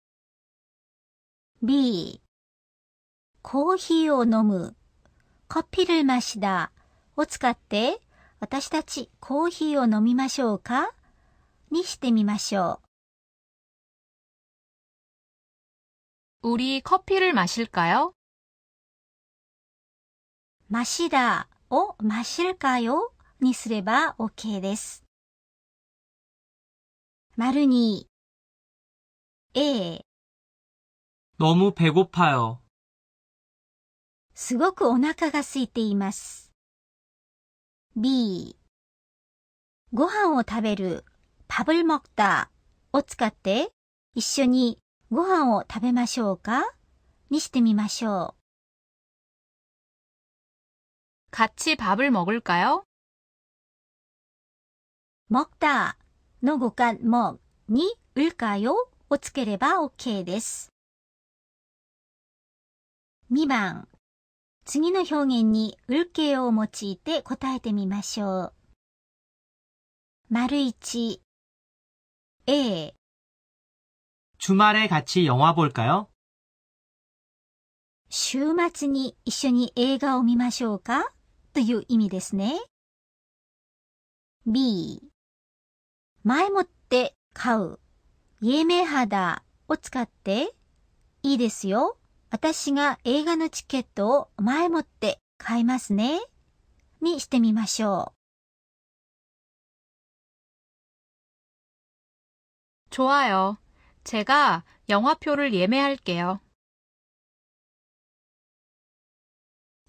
B コーヒーを飲むコ커피ルマシダを使って私たちコーヒーを飲みましょうかにしてみましょう。우리커피를마실까요マシだをマシルかよにすれば OK です。丸に A 너무배고파요すごくお腹が空いています。B ご飯を食べる밥을먹다を使って一緒にご飯を食べましょうかにしてみましょう。같이밥을먹을까요먹 다。 のか感もに「うかよ」をつければ OK です。2番次の表現に「うけ」を用いて答えてみましょう。丸 1. A. 주말에같이영화볼까요週末に一緒に映画を見ましょうかという意味ですね。B 前もって買う、イ名肌を使って、いいですよ。私が映画のチケットを前もって買いますね。にしてみましょう。좋아 요。 제가영화표를예매할게 요。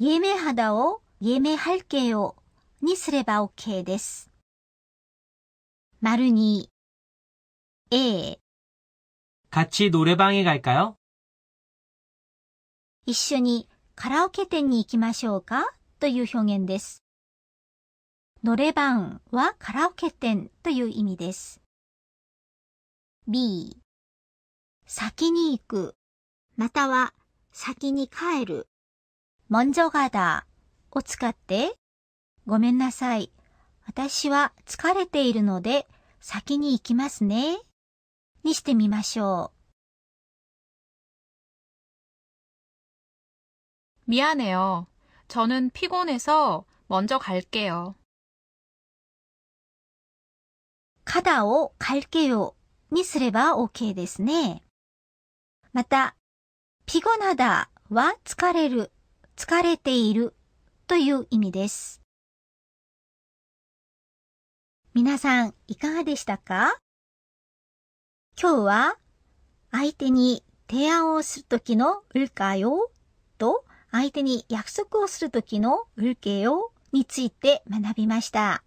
예매하다오예매할게요にすれば OK です。丸に A 같이노래방에갈까요一緒にカラオケ店に行きましょうかという表現です。ノレバンはカラオケ店という意味です。B 先に行くまたは先に帰る。먼저가다を使ってごめんなさい。私は疲れているので先に行きますね。にしてみましょう。미안해 요。 저는피곤해서먼저갈게요カダを갈게요にすれば OK ですね。また、ピゴナダは疲れる、疲れているという意味です。皆さんいかがでしたか今日は相手に提案をするときの売るかよと相手に約束をするときの売るけよについて学びました。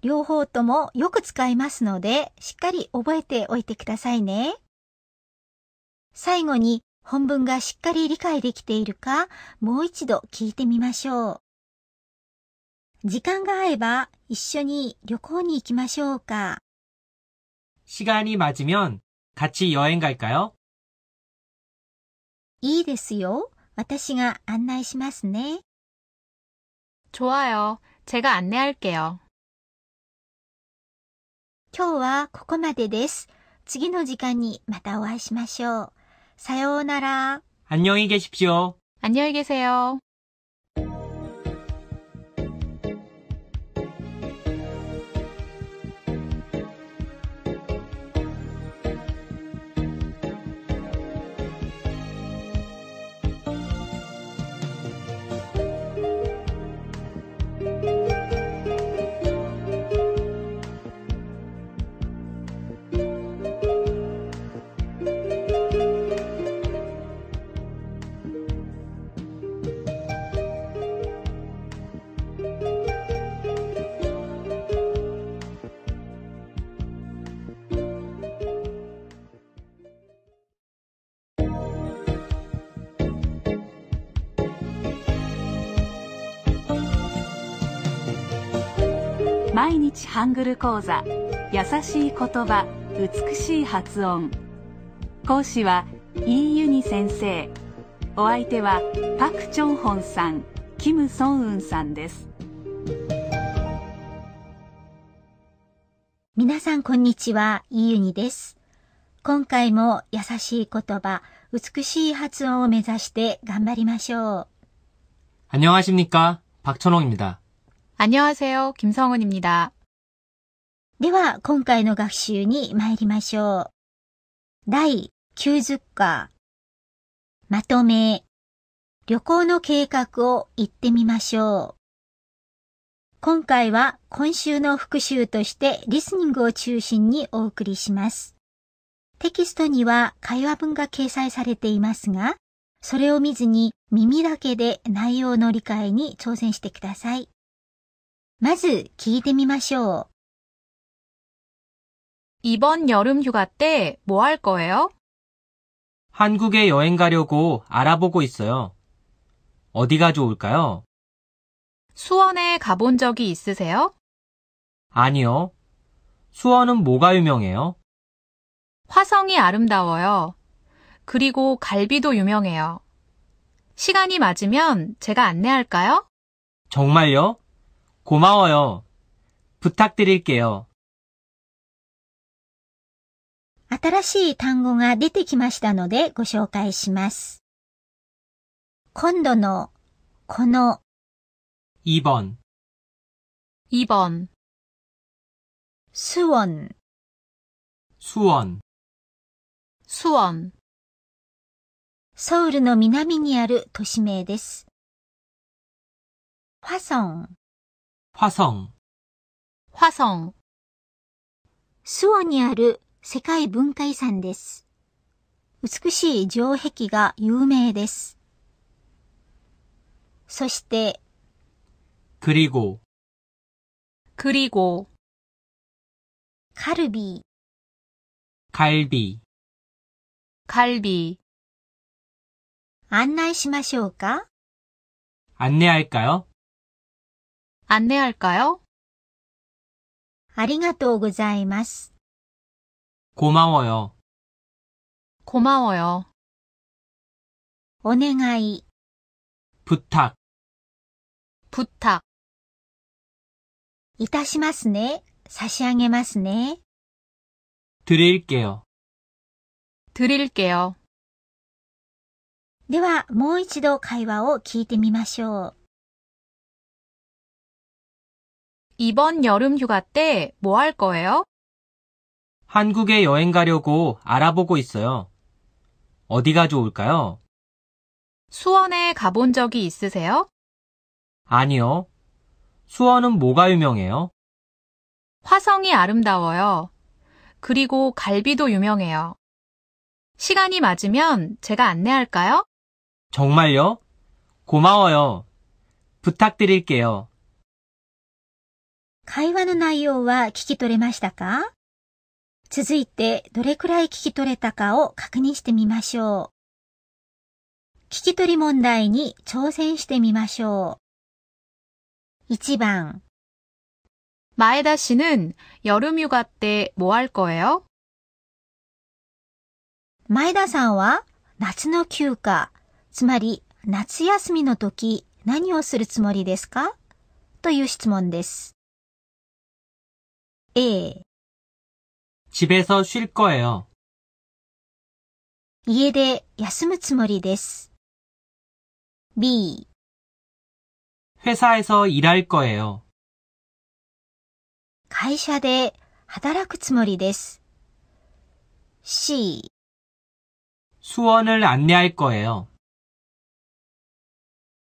両方ともよく使いますので、しっかり覚えておいてくださいね。最後に本文がしっかり理解できているか、もう一度聞いてみましょう。時間が合えば一緒に旅行に行きましょうか。時間に맞으면같이여행갈까요いいですよ。私が案内しますね。좋아 요。 제가안내할게 요。 今日はここまでです。次の時間にまたお会いしましょう。さようなら。안녕히계십시 오。 안녕히계세 요。 ハングル講座優しい言葉美しい発音講師はイーユニ先生お相手はパク・チョンホンさんキム・ソンウンさんです皆さんこんにちはイーユニです今回も優しい言葉美しい発音を目指して頑張りましょう안녕하십니까박철홍입니다안녕하세요김성훈입니다では、今回の学習に参りましょう。第90課。まとめ。旅行の計画を言ってみましょう。今回は今週の復習としてリスニングを中心にお送りします。テキストには会話文が掲載されていますが、それを見ずに耳だけで内容の理解に挑戦してください。まず聞いてみましょう。 이번 여름 휴가 때 뭐 할 거예요? 한국에 여행 가려고 알아보고 있어요. 어디가 좋을까요? 수원에 가본 적이 있으세요? 아니요. 수원은 뭐가 유명해요? 화성이 아름다워요. 그리고 갈비도 유명해요. 시간이 맞으면 제가 안내할까요? 정말요? 고마워요. 부탁드릴게요. 新しい単語が出てきましたのでご紹介します。今度のこのイボ2番ボン。スワンスワンスワンソウルの南にある都市名です。ファソン。ファソン。ファソン。スワにある世界文化遺産です。美しい城壁が有名です。そして、그리 고、 그리 고、 カルビ、カルビ。カルビ。案内しましょうか안내할까요안내할까요ありがとうございます。 고마워요. 고마워요. お願い 부탁, 부탁, いたしますね。差し上げますね。 드릴게요. 드릴게요. では、もう一度会話を聞いてみましょう。 이번 여름 휴가 때 뭐 할 거예요? 한국에 여행 가려고 알아보고 있어요. 어디가 좋을까요? 수원에 가본 적이 있으세요? 아니요. 수원은 뭐가 유명해요? 화성이 아름다워요. 그리고 갈비도 유명해요. 시간이 맞으면 제가 안내할까요? 정말요? 고마워요. 부탁드릴게요. 会話の内容は聞き取れましたか続いて、どれくらい聞き取れたかを確認してみましょう。聞き取り問題に挑戦してみましょう。1番。前田氏는여름휴가때뭐할거예요前田さんは夏の休暇、つまり夏休みの時何をするつもりですかという質問です。A 집에서 쉴 거예요. 家で休むつもりです。B, 회사에서 일할 거예요. 会社で働くつもりです。C, 수원을 안내할 거예요.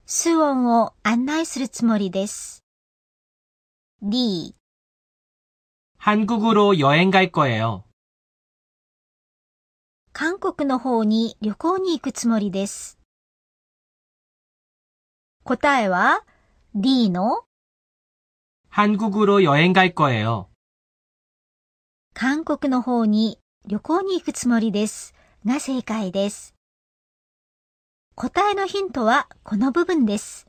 スオンを案内するつもりです。D, 한국으로여행갈거예요韓国の方に旅行に行くつもりです。答えは D の韓国로여행갈거예요韓国の方に旅行に行くつもりです。が正解です。答えのヒントはこの部分です。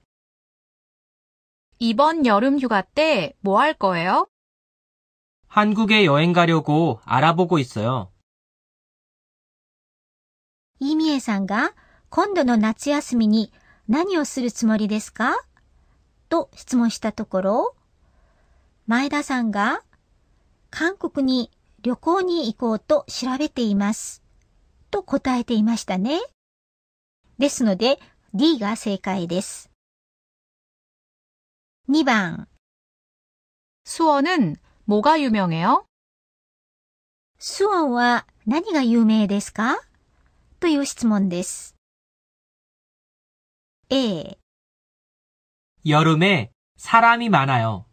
이번여름휴가때뭐할거예요한국에여행가려고알아보고있어요이미에さんが今度の夏休みに何をするつもりですかと質問したところ、前田さんが韓国に旅行に行こうと調べていますと答えていましたね。ですので D が正解です。2番수원은뭐가유명해요수원は何が有名ですかという質問です。A. 여름에사람이많아요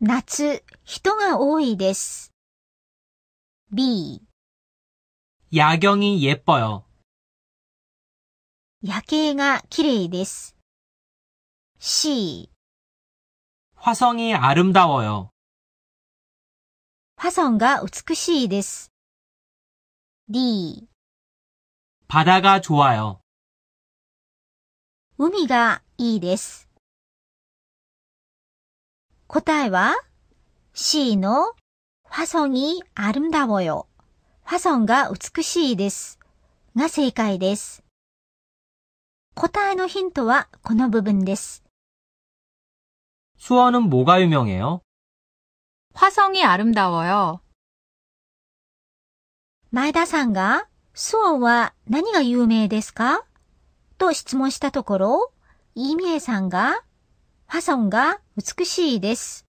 夏、人が多いです。B. 夜景이예뻐요夜景が綺麗です。C. 화성이아름다워요화성が美しいです D. 바다가좋아요海がいいです答えは C の화성이아름다워요화성が美しいですが正解です。答えのヒントはこの部分です。수원은뭐가유명해요화성이아름다워요마에다상가수ンは何が有名ですかと質問したところ、イミエさんが、ファソンが美しいです。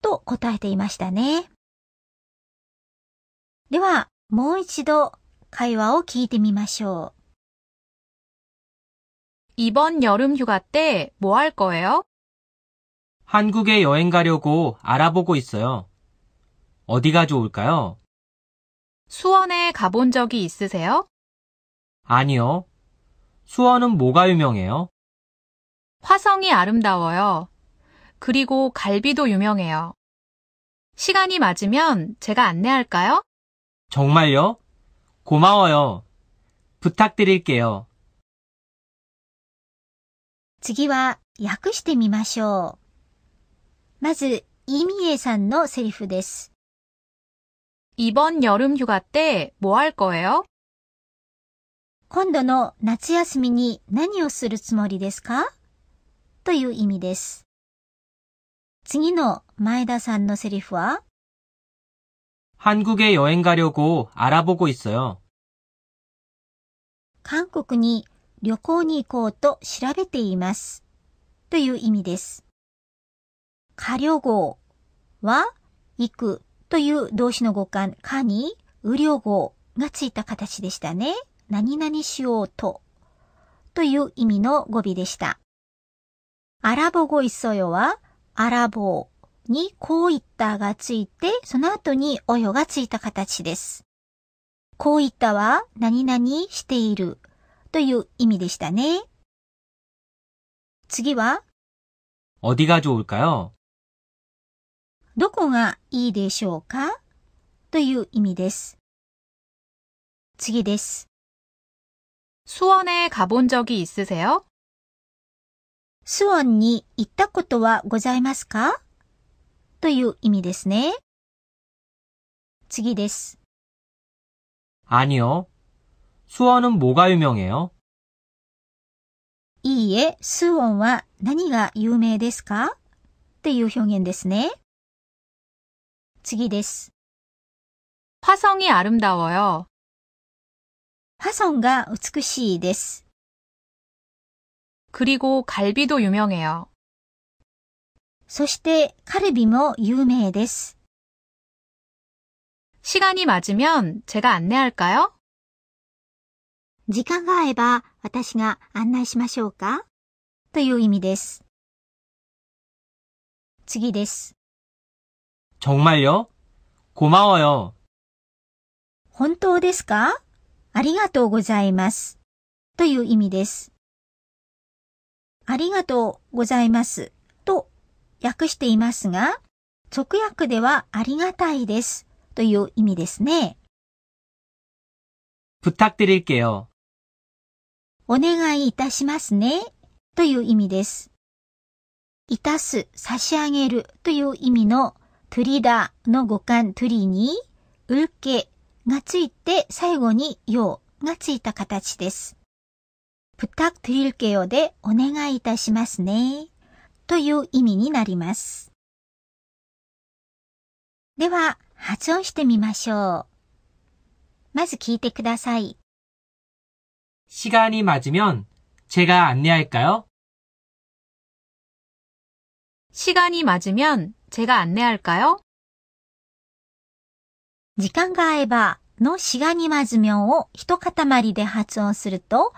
と答えていましたね。では、もう一度会話を聞いてみましょう。이번여름휴가때뭐할거예요 한국에 여행 가려고 알아보고 있어요. 어디가 좋을까요? 수원에 가본 적이 있으세요? 아니요. 수원은 뭐가 유명해요? 화성이 아름다워요. 그리고 갈비도 유명해요. 시간이 맞으면 제가 안내할까요? 정말요? 고마워요. 부탁드릴게요. 次は訳してみましょう。まず、イミエさんのセリフです。이번여름휴가때뭐할거예요今度の夏休みに何をするつもりですかという意味です。次の前田さんのセリフは韓国へ여행가려고알아보고있어요韓国に旅行に行こうと調べています。という意味です。過旅号は行くという動詞の語感、かに、雨量号がついた形でしたね。何々しようとという意味の語尾でした。アラボ語いっそよは、アラボう。にこういったがついて、その後におよがついた形です。こういったは、何々しているという意味でしたね。次は、어디가좋을까요どこがいいでしょうかという意味です。次です。수ンへ가본적이있으세요スウォンに行ったことはございますかという意味ですね。次です。아니 요。 スウォンは뭐가有名해요いいえ、スウォンは何が有名ですかっていう表現ですね。次です。화성이아름다워 요。 화성が美しいです。그리고갈비도유명해요そしてカルビも有名です。시간이맞으면제가안내할까요時間が合えば私が案内しましょうかという意味です。次です。정말요고마워요本当ですかありがとうございます。という意味です。ありがとうございますと訳していますが、直訳ではありがたいですという意味ですね。부탁드릴게 요。 お願いいたしますねという意味です。いたす、差し上げるという意味のトゥリダの語感トゥリに、ウルケがついて最後にヨウがついた形です。プタクトゥリルケヨでお願いいたしますね。という意味になります。では、発音してみましょう。まず聞いてください。時間に맞으면제가안내할까요時間に맞으면제가안내할까요時間が合えばのしがにまずみょうを一塊で発音すると、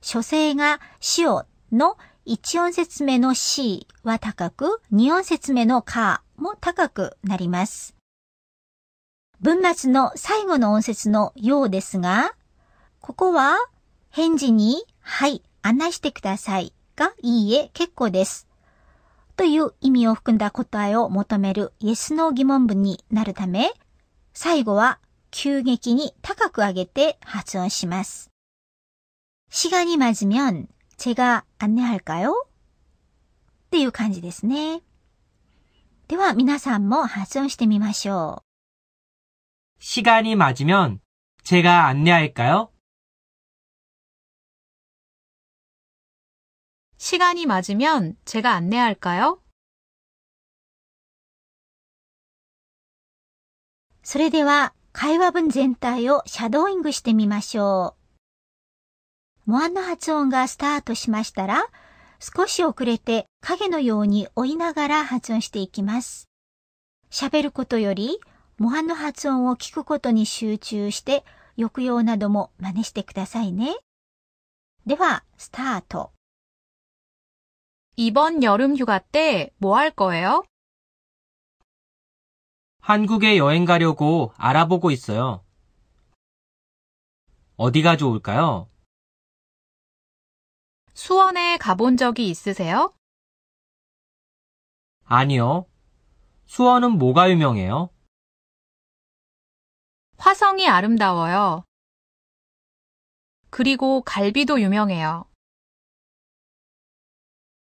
書生がしおの1音節目のしは高く、2音節目のかも高くなります。文末の最後の音節のようですが、ここは返事にはい、案内してくださいがいいえ結構です。という意味を含んだ答えを求める Yes の疑問文になるため、最後は急激に高く上げて発音します。시간이맞으면제가안내할까요っていう感じですね。では皆さんも発音してみましょう。시간이맞으면제가안내할까요시간이맞으면제가안내할까요それでは会話文全体をシャドーイングしてみましょう。モアの発音がスタートしましたら、少し遅れて影のように追いながら発音していきます。喋ることより、モアの発音を聞くことに集中して、抑揚なども真似してくださいね。では、スタート。 이번 여름 휴가 때 뭐 할 거예요? 한국에 여행 가려고 알아보고 있어요. 어디가 좋을까요? 수원에 가본 적이 있으세요? 아니요. 수원은 뭐가 유명해요? 화성이 아름다워요. 그리고 갈비도 유명해요.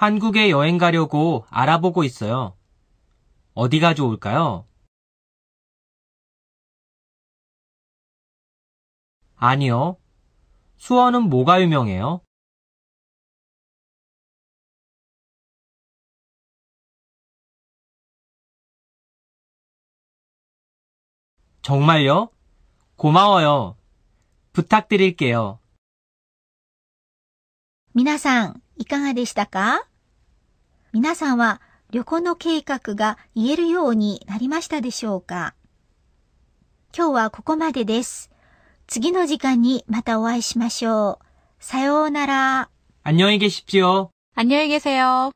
한국에 여행 가려고 알아보고 있어요. 어디가 좋을까요? 아니요. 수원은 뭐가 유명해요? 정말요? 고마워요. 부탁드릴게요. 皆さん、いかがでしたか皆さんは旅行の計画が言えるようになりましたでしょうか今日はここまでです。次の時間にまたお会いしましょう。さようなら。안녕히계십시 오。 안녕히계세 요。